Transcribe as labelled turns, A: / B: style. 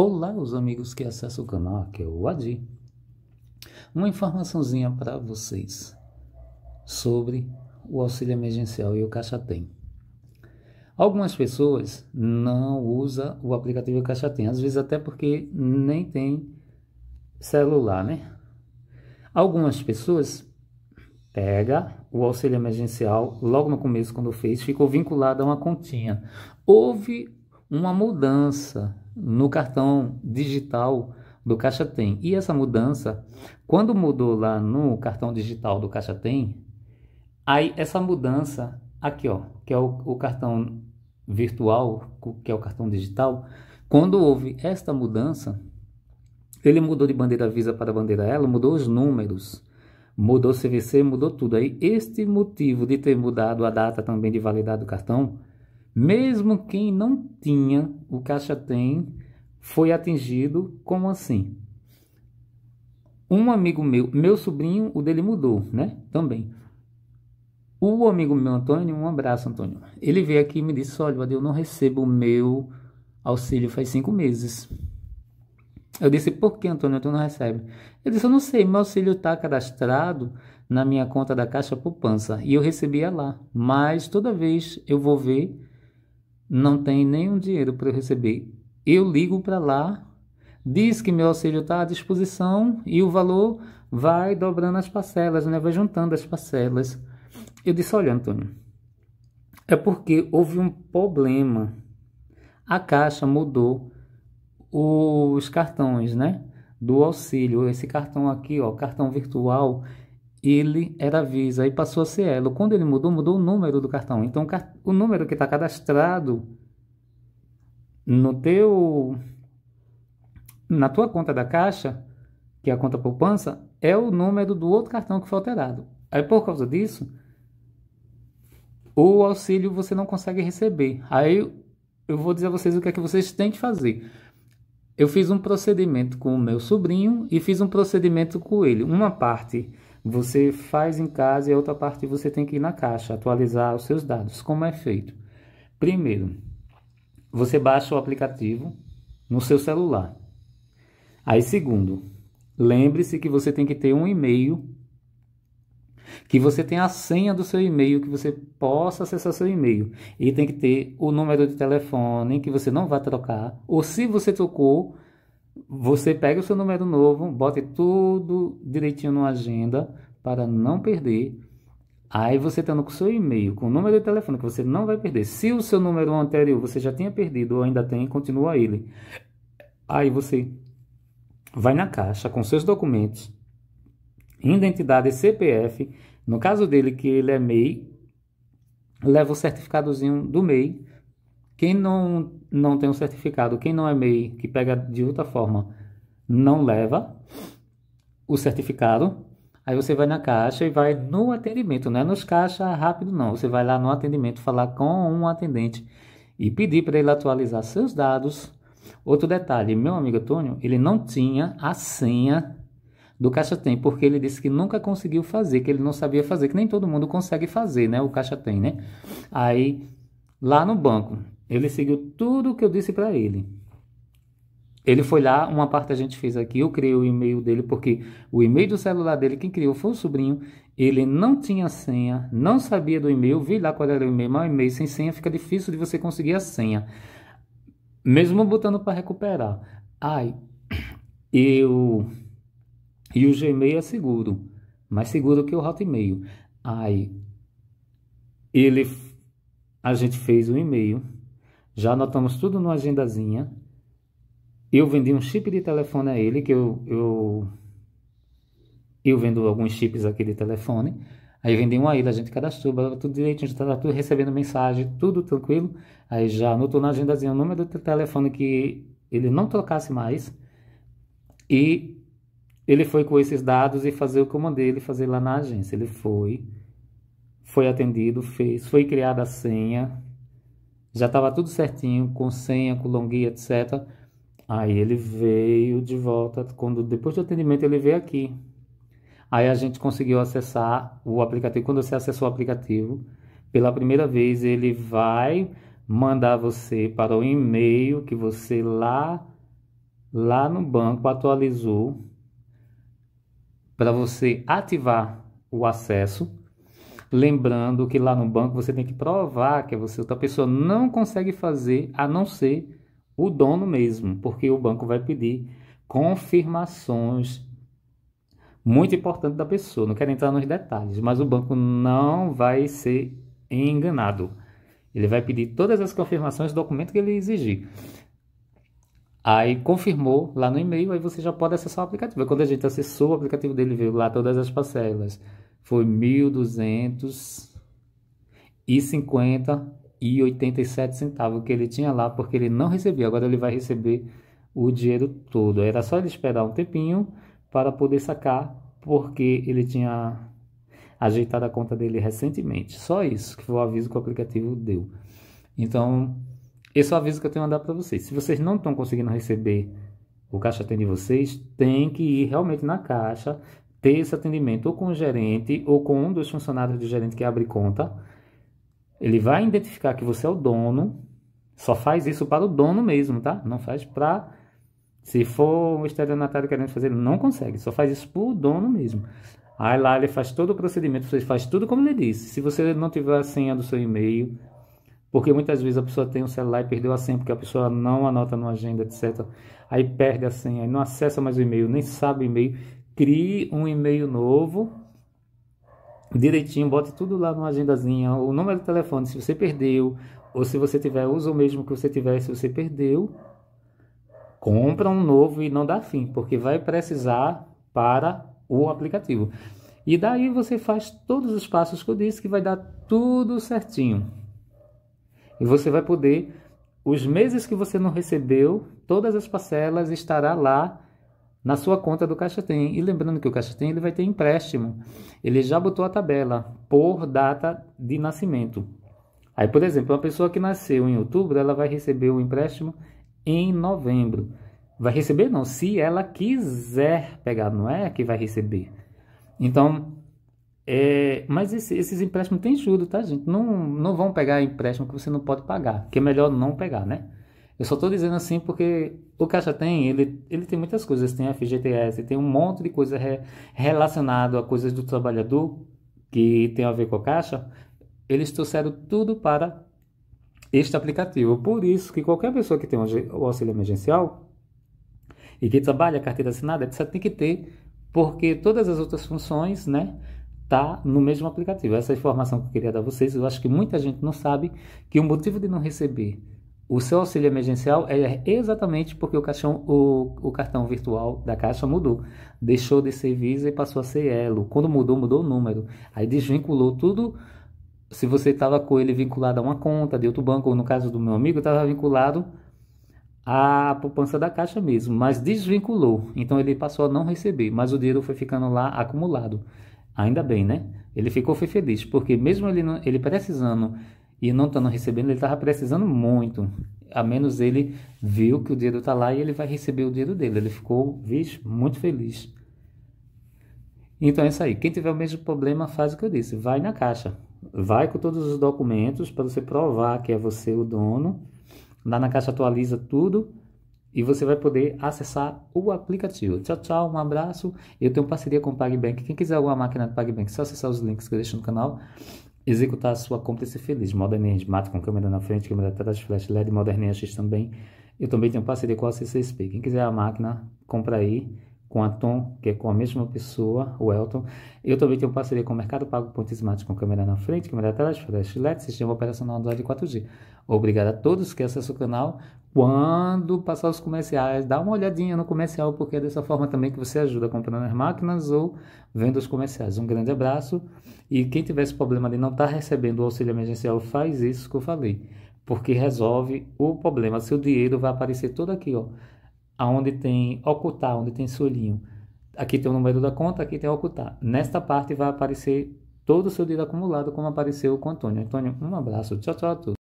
A: Olá, os amigos que acessam o canal, que é o Adi. Uma informaçãozinha para vocês sobre o auxílio emergencial e o Caixa Tem. Algumas pessoas não usam o aplicativo Caixa Tem, às vezes até porque nem tem celular, né? Algumas pessoas pega o auxílio emergencial logo no começo quando fez, ficou vinculado a uma continha. Houve uma mudança no cartão digital do Caixa Tem. E essa mudança, quando mudou lá no cartão digital do Caixa Tem, aí essa mudança aqui, ó, que é o, o cartão virtual, que é o cartão digital, quando houve esta mudança, ele mudou de bandeira Visa para bandeira Elo, mudou os números, mudou o CVC, mudou tudo. Aí este motivo de ter mudado a data também de validade do cartão mesmo quem não tinha o caixa tem foi atingido, como assim? Um amigo meu, meu sobrinho, o dele mudou, né? Também. O amigo meu, Antônio, um abraço, Antônio. Ele veio aqui e me disse: Olha, eu não recebo o meu auxílio faz cinco meses. Eu disse: Por que, Antônio, tu não recebe? Ele disse: Eu não sei, meu auxílio está cadastrado na minha conta da Caixa Poupança e eu recebia lá, mas toda vez eu vou ver não tem nenhum dinheiro para eu receber. Eu ligo para lá, diz que meu auxílio está à disposição e o valor vai dobrando as parcelas, né? vai juntando as parcelas. Eu disse: Olha, Antônio, é porque houve um problema. A Caixa mudou os cartões, né? Do auxílio. Esse cartão aqui, ó, cartão virtual, ele era Visa e passou a ser Elo. Quando ele mudou, mudou o número do cartão. Então, o número que está cadastrado no teu na tua conta da Caixa, que é a conta poupança, é o número do outro cartão que foi alterado. Aí, por causa disso, o auxílio você não consegue receber. Aí, eu vou dizer a vocês o que é que vocês têm que fazer. Eu fiz um procedimento com o meu sobrinho e fiz um procedimento com ele. Uma parte você faz em casa e a outra parte você tem que ir na caixa atualizar os seus dados. Como é feito? Primeiro, você baixa o aplicativo no seu celular. Aí, segundo, lembre-se que você tem que ter um e-mail, que você tem a senha do seu e-mail, que você possa acessar seu e-mail. E tem que ter o número de telefone, que você não vai trocar. Ou se você trocou, você pega o seu número novo, bota tudo direitinho na agenda para não perder. Aí você estando com o seu e-mail, com o número de telefone que você não vai perder. Se o seu número anterior você já tinha perdido ou ainda tem, continua ele. Aí você vai na caixa com seus documentos, identidade e CPF. No caso dele, que ele é MEI, leva o certificadozinho do MEI quem não, não tem um certificado, quem não é MEI, que pega de outra forma, não leva o certificado. Aí você vai na caixa e vai no atendimento, não é nos caixa rápido não. Você vai lá no atendimento falar com um atendente e pedir para ele atualizar seus dados. Outro detalhe, meu amigo Antônio, ele não tinha a senha do Caixa Tem, porque ele disse que nunca conseguiu fazer, que ele não sabia fazer, que nem todo mundo consegue fazer, né? O Caixa Tem, né? Aí, lá no banco, ele seguiu tudo o que eu disse para ele. Ele foi lá, uma parte a gente fez aqui, eu criei o e-mail dele, porque o e-mail do celular dele, quem criou foi o sobrinho. Ele não tinha senha, não sabia do e-mail, vi lá qual era o e-mail, mas o e-mail sem senha fica difícil de você conseguir a senha. Mesmo botando para recuperar. Ai, eu. E o Gmail é seguro, mais seguro que o Hotmail. Ai, ele. A gente fez o um e-mail já anotamos tudo numa agendazinha. Eu vendi um chip de telefone a ele, que eu, eu, eu vendo alguns chips aqui de telefone. Aí vendi um a ele, a gente cadastrou, tudo gente estava tudo recebendo mensagem, tudo tranquilo. Aí já anotou na agendazinha o número do telefone que ele não trocasse mais. E ele foi com esses dados e fazer o que eu mandei ele fazer lá na agência. Ele foi, foi atendido, fez, foi criada a senha, já estava tudo certinho, com senha, com longuia, etc. Aí ele veio de volta, quando depois do atendimento ele veio aqui. Aí a gente conseguiu acessar o aplicativo. Quando você acessou o aplicativo, pela primeira vez ele vai mandar você para o e-mail que você lá lá no banco atualizou para você ativar o acesso Lembrando que lá no banco você tem que provar que é você. Outra pessoa não consegue fazer a não ser o dono mesmo, porque o banco vai pedir confirmações muito importante da pessoa. Não quero entrar nos detalhes, mas o banco não vai ser enganado. Ele vai pedir todas as confirmações do documento que ele exigir. Aí confirmou lá no e-mail, aí você já pode acessar o aplicativo. Quando a gente acessou o aplicativo dele, viu lá todas as parcelas, foi 1.250 e 87 centavos que ele tinha lá, porque ele não recebeu. Agora ele vai receber o dinheiro todo. Era só ele esperar um tempinho para poder sacar, porque ele tinha ajeitado a conta dele recentemente. Só isso que foi o aviso que o aplicativo deu. Então, esse é o aviso que eu tenho a dar para vocês. Se vocês não estão conseguindo receber o caixa tem de vocês, tem que ir realmente na caixa, ter esse atendimento ou com o gerente ou com um dos funcionários do gerente que abre conta. Ele vai identificar que você é o dono, só faz isso para o dono mesmo, tá? Não faz para. Se for um estelionatário querendo fazer, não consegue, só faz isso para o dono mesmo. Aí lá ele faz todo o procedimento, você faz tudo como ele disse. Se você não tiver a senha do seu e-mail, porque muitas vezes a pessoa tem um celular e perdeu a senha, porque a pessoa não anota no agenda, etc. Aí perde a senha, aí não acessa mais o e-mail, nem sabe o e-mail crie um e-mail novo, direitinho, bote tudo lá numa agendazinha, o número do telefone, se você perdeu, ou se você tiver, usa o mesmo que você tiver, se você perdeu, compra um novo e não dá fim, porque vai precisar para o aplicativo. E daí você faz todos os passos que eu disse que vai dar tudo certinho. E você vai poder os meses que você não recebeu, todas as parcelas estará lá na sua conta do Caixa Tem. E lembrando que o Caixa Tem ele vai ter empréstimo. Ele já botou a tabela por data de nascimento. Aí, por exemplo, uma pessoa que nasceu em outubro, ela vai receber o empréstimo em novembro. Vai receber não, se ela quiser pegar, não é que vai receber. Então, é, mas esse, esses empréstimos têm juros, tá, gente? Não, não vão pegar empréstimo que você não pode pagar, que é melhor não pegar, né? Eu só estou dizendo assim porque o Caixa tem, ele, ele tem muitas coisas, tem FGTS, tem um monte de coisa re, relacionado a coisas do trabalhador que tem a ver com a Caixa. Eles trouxeram tudo para este aplicativo. Por isso que qualquer pessoa que tem o auxílio emergencial e que trabalha carteira assinada, precisa tem que ter, porque todas as outras funções, né, tá no mesmo aplicativo. Essa é informação que eu queria dar a vocês, eu acho que muita gente não sabe que o motivo de não receber o seu auxílio emergencial é exatamente porque o, caixão, o, o, cartão virtual da Caixa mudou. Deixou de ser Visa e passou a ser Elo. Quando mudou, mudou o número. Aí desvinculou tudo. Se você estava com ele vinculado a uma conta de outro banco, ou no caso do meu amigo, estava vinculado à poupança da Caixa mesmo, mas desvinculou. Então ele passou a não receber, mas o dinheiro foi ficando lá acumulado. Ainda bem, né? Ele ficou foi feliz, porque mesmo ele, ele precisando e não estando recebendo, ele estava precisando muito. A menos ele viu que o dinheiro está lá e ele vai receber o dinheiro dele. Ele ficou, vixe, muito feliz. Então é isso aí. Quem tiver o mesmo problema, faz o que eu disse. Vai na caixa. Vai com todos os documentos para você provar que é você o dono. Lá na caixa atualiza tudo e você vai poder acessar o aplicativo. Tchau, tchau, um abraço. Eu tenho parceria com o PagBank. Quem quiser alguma máquina do PagBank, é só acessar os links que eu deixo no canal executar a sua compra e ser feliz. Moderninha Smart com câmera na frente, câmera atrás, flash LED, Moderninha X também. Eu também tenho parceria com a CC Speak. Quem quiser a máquina, compra aí com a Tom, que é com a mesma pessoa, o Elton. Eu também tenho parceria com o Mercado Pago Ponto Smart com câmera na frente, câmera atrás, LED sistema operacional Android 4G. Obrigado a todos que acessam o canal. Quando passar os comerciais, dá uma olhadinha no comercial, porque é dessa forma também que você ajuda comprando as máquinas ou vendo os comerciais. Um grande abraço. E quem tiver esse problema de não estar tá recebendo o auxílio emergencial, faz isso que eu falei, porque resolve o problema. Seu dinheiro vai aparecer todo aqui, ó aonde tem ocultar, onde tem solinho. Aqui tem o número da conta, aqui tem ocultar. Nesta parte vai aparecer todo o seu dinheiro acumulado, como apareceu com o Antônio. Antônio, um abraço, tchau, tchau a todos.